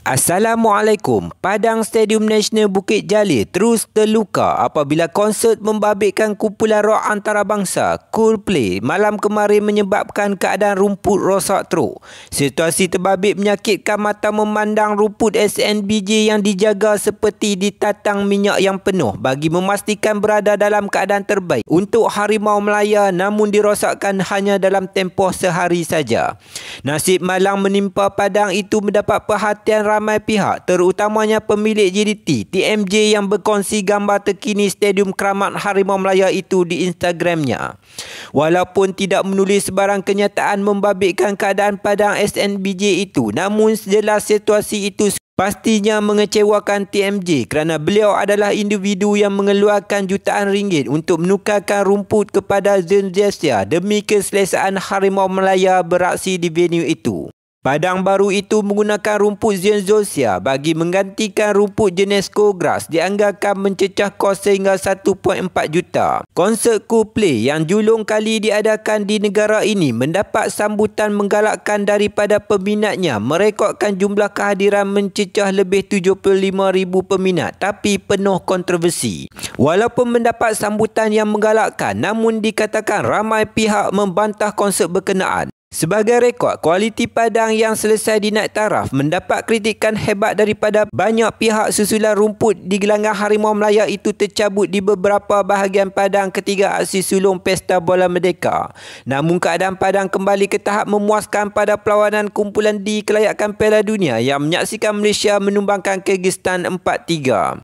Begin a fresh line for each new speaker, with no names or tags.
Assalamualaikum. Padang Stadium Nasional Bukit Jalil terus terluka apabila konsert membabitkan kumpulan rock antarabangsa Play malam kemarin menyebabkan keadaan rumput rosak teruk. Situasi terbabit menyakitkan mata memandang rumput SNBJ yang dijaga seperti ditatang minyak yang penuh bagi memastikan berada dalam keadaan terbaik untuk Harimau Melaya namun dirosakkan hanya dalam tempoh sehari saja. Nasib malang menimpa padang itu mendapat perhatian ramai pihak terutamanya pemilik JDT TMJ yang berkongsi gambar terkini Stadium Keramat Harimau Melaya itu di Instagramnya. Walaupun tidak menulis sebarang kenyataan membabitkan keadaan padang SNBJ itu namun sejelas situasi itu pastinya mengecewakan TMJ kerana beliau adalah individu yang mengeluarkan jutaan ringgit untuk menukarkan rumput kepada Zenzia demi keselesaan Harimau Melaya beraksi di venue itu. Padang baru itu menggunakan rumput Zienzosia bagi menggantikan rumput jenis Kograss dianggarkan mencecah kos sehingga 1.4 juta. Konsert Coldplay yang julung kali diadakan di negara ini mendapat sambutan menggalakkan daripada peminatnya merekodkan jumlah kehadiran mencecah lebih ribu peminat tapi penuh kontroversi. Walaupun mendapat sambutan yang menggalakkan namun dikatakan ramai pihak membantah konsert berkenaan. Sebagai rekod, kualiti padang yang selesai dinaik taraf mendapat kritikan hebat daripada banyak pihak susulan rumput di gelanggang Harimau Melayu itu tercabut di beberapa bahagian padang ketiga aksi sulung Pesta Bola Merdeka. Namun keadaan padang kembali ke tahap memuaskan pada perlawanan kumpulan di kelayakan Piala Dunia yang menyaksikan Malaysia menumbangkan Kyrgyzstan 4-3.